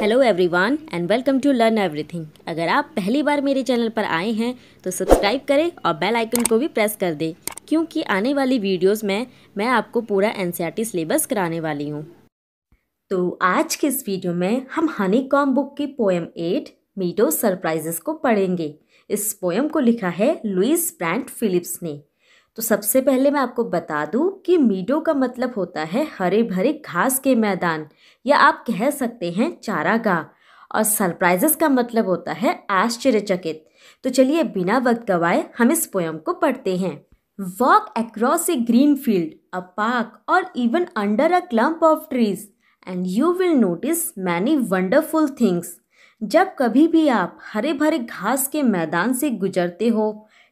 hello everyone and welcome to learn everything अगर आप पहली बार मेरे चैनल पर आए हैं तो सब्सक्राइब करें और बेल आइकन को भी प्रेस कर दें क्योंकि आने वाली वीडियोस में मैं आपको पूरा एन सिलेबस e कराने वाली हूँ तो आज के इस वीडियो में हम हनी कॉम बुक की पोएम एट मीटो सरप्राइजेस को पढ़ेंगे इस पोएम को लिखा है लुइस ब्रांड फिलिप्स ने तो सबसे पहले मैं आपको बता दूं कि मीडो का मतलब होता है हरे भरे घास के मैदान या आप कह सकते हैं चारागाह और सरप्राइजेस का मतलब होता है आश्चर्यचकित तो चलिए बिना वक्त गवाए हम इस पोयम को पढ़ते हैं walk across a green field a park और even under a clump of trees and you will notice many wonderful things जब कभी भी आप हरे भरे घास के मैदान से गुजरते हो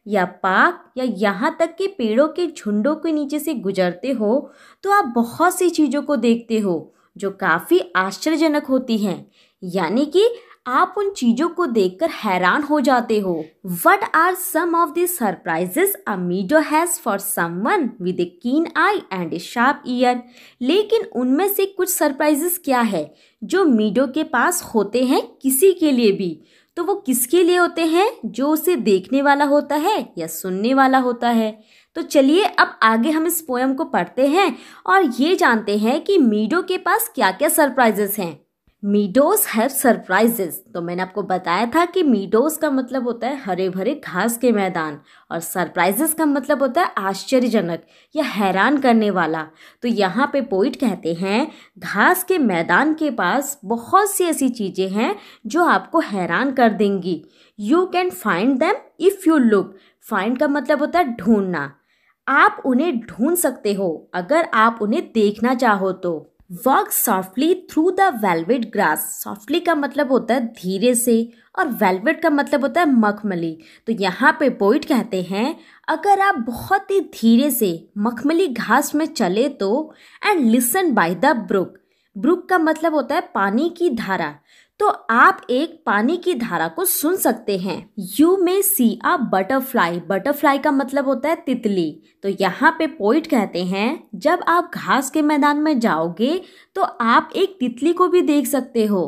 या पार्क या यहाँ तक कि पेड़ों के झुंडों के नीचे से गुजरते हो तो आप बहुत सी चीज़ों को देखते हो जो काफ़ी आश्चर्यजनक होती हैं यानी कि आप उन चीज़ों को देखकर हैरान हो जाते हो what are some of the surprises a meadow has for someone with a keen eye and a sharp ear लेकिन उनमें से कुछ सरप्राइजेस क्या है जो मीडो के पास होते हैं किसी के लिए भी तो वो किसके लिए होते हैं जो उसे देखने वाला होता है या सुनने वाला होता है तो चलिए अब आगे हम इस पोएम को पढ़ते हैं और ये जानते हैं कि मीडो के पास क्या क्या सरप्राइजेस हैं मीडोस हैव सरप्राइजेज तो मैंने आपको बताया था कि मीडोज का मतलब होता है हरे भरे घास के मैदान और सरप्राइजेस का मतलब होता है आश्चर्यजनक या हैरान करने वाला तो यहाँ पे पोइट कहते हैं घास के मैदान के पास बहुत सी ऐसी चीज़ें हैं जो आपको हैरान कर देंगी you can find them if you look find का मतलब होता है ढूंढना आप उन्हें ढूंढ सकते हो अगर आप उन्हें देखना चाहो तो walk softly through the velvet grass softly का मतलब होता है धीरे से और वेलवेट का मतलब होता है मखमली तो यहाँ पे पोइट कहते हैं अगर आप बहुत ही धीरे से मखमली घास में चले तो and listen by the brook brook का मतलब होता है पानी की धारा तो आप एक पानी की धारा को सुन सकते हैं you may see a butterfly butterfly का मतलब होता है तितली तो यहाँ पे पोइट कहते हैं जब आप घास के मैदान में जाओगे तो आप एक तितली को भी देख सकते हो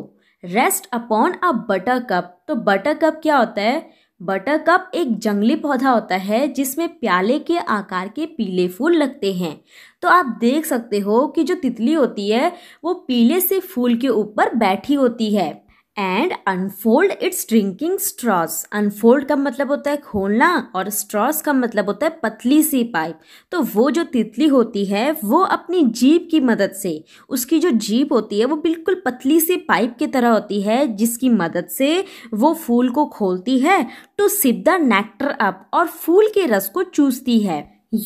rest upon a buttercup तो बटर कप क्या होता है बटर कप एक जंगली पौधा होता है जिसमें प्याले के आकार के पीले फूल लगते हैं तो आप देख सकते हो कि जो तितली होती है वो पीले से फूल के ऊपर बैठी होती है and unfold its drinking straws unfold का मतलब होता है खोलना और स्ट्रॉस का मतलब होता है पतली सी पाइप तो वो जो तितली होती है वो अपनी जीप की मदद से उसकी जो जीप होती है वो बिल्कुल पतली सी पाइप की तरह होती है जिसकी मदद से वो फूल को खोलती है to sip the nectar up और फूल के रस को चूसती है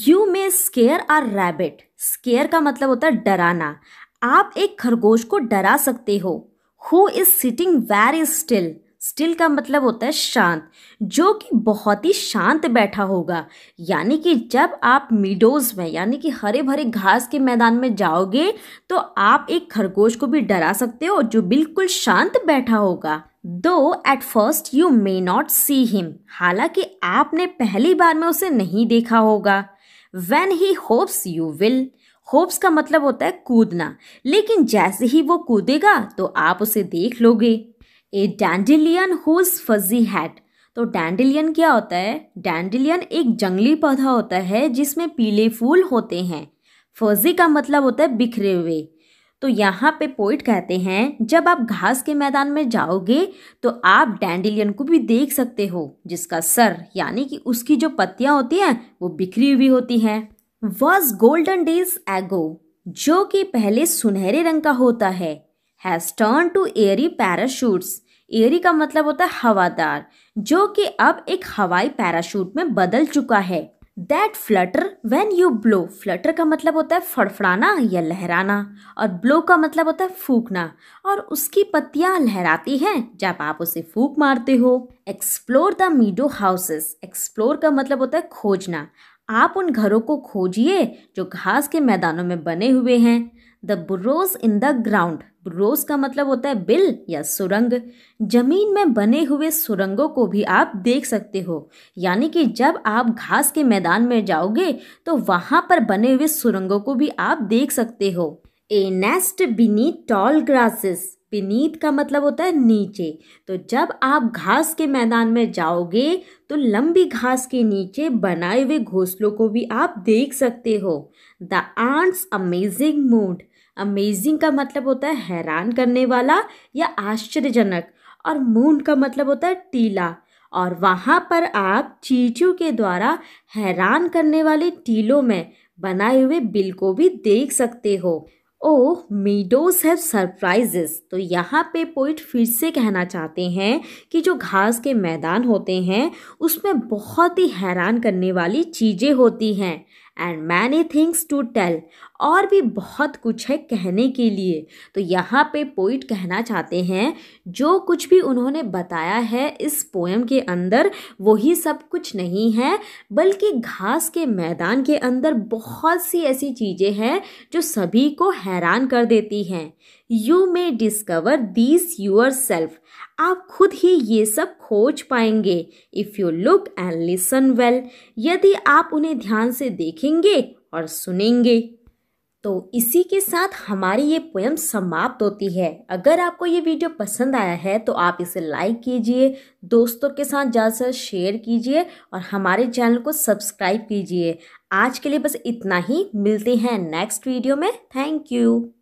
you may scare a rabbit scare का मतलब होता है डराना आप एक खरगोश को डरा सकते हो who is sitting very still still का मतलब होता है शांत जो कि बहुत ही शांत बैठा होगा यानी कि जब आप मीडोज में यानी कि हरे भरे घास के मैदान में जाओगे तो आप एक खरगोश को भी डरा सकते हो जो बिल्कुल शांत बैठा होगा though at first you may not see him हालांकि आपने पहली बार में उसे नहीं देखा होगा when he hopes you will hopes का मतलब होता है कूदना लेकिन जैसे ही वो कूदेगा तो आप उसे देख लोगे ए डैंडिलियन होज फजी हैट तो डैंडिलियन क्या होता है डैंडिलियन एक जंगली पौधा होता है जिसमें पीले फूल होते हैं फजी का मतलब होता है बिखरे हुए तो यहाँ पे पोइट कहते हैं जब आप घास के मैदान में जाओगे तो आप डैंडिलियन को भी देख सकते हो जिसका सर यानी कि उसकी जो पत्तियाँ होती हैं वो बिखरी हुई होती हैं वॉज गोल्डन डेज एगो जो कि पहले सुनहरे रंग का होता है has turn to airy parachutes airy का मतलब होता है हवादार जो कि अब एक हवाई पैराशूट में बदल चुका है that flutter when you blow flutter का मतलब होता है फड़फड़ाना या लहराना और ब्लो का मतलब होता है फूकना और उसकी पत्तियां लहराती हैं जब आप उसे फूक मारते हो explore the meadow houses explore का मतलब होता है खोजना आप उन घरों को खोजिए जो घास के मैदानों में बने हुए हैं the burrows in the ground burrows का मतलब होता है बिल या सुरंग जमीन में बने हुए सुरंगों को भी आप देख सकते हो यानी कि जब आप घास के मैदान में जाओगे तो वहाँ पर बने हुए सुरंगों को भी आप देख सकते हो a nest beneath tall grasses beneath का मतलब होता है नीचे तो जब आप घास के मैदान में जाओगे तो लंबी घास के नीचे बनाए हुए घोंसलों को भी आप देख सकते हो the ants amazing mood amazing का मतलब होता है हैरान करने वाला या आश्चर्यजनक और मूड का मतलब होता है टीला और वहाँ पर आप चीटियों के द्वारा हैरान करने वाले टीलों में बनाए हुए बिल को भी देख सकते हो ओ मीडोज हैव सरप्राइजेस तो यहाँ पे पोइट फिर से कहना चाहते हैं कि जो घास के मैदान होते हैं उसमें बहुत ही हैरान करने वाली चीज़ें होती हैं and many things to tell और भी बहुत कुछ है कहने के लिए तो यहाँ पे पोइट कहना चाहते हैं जो कुछ भी उन्होंने बताया है इस पोएम के अंदर वही सब कुछ नहीं है बल्कि घास के मैदान के अंदर बहुत सी ऐसी चीज़ें हैं जो सभी को हैरान कर देती हैं you may discover this yourself आप खुद ही ये सब खोज पाएंगे if you look and listen well यदि आप उन्हें ध्यान से देखेंगे और सुनेंगे तो इसी के साथ हमारी ये पोयम समाप्त होती है अगर आपको ये वीडियो पसंद आया है तो आप इसे लाइक कीजिए दोस्तों के साथ ज़्यादा से शेयर कीजिए और हमारे चैनल को सब्सक्राइब कीजिए आज के लिए बस इतना ही मिलते हैं नेक्स्ट वीडियो में थैंक यू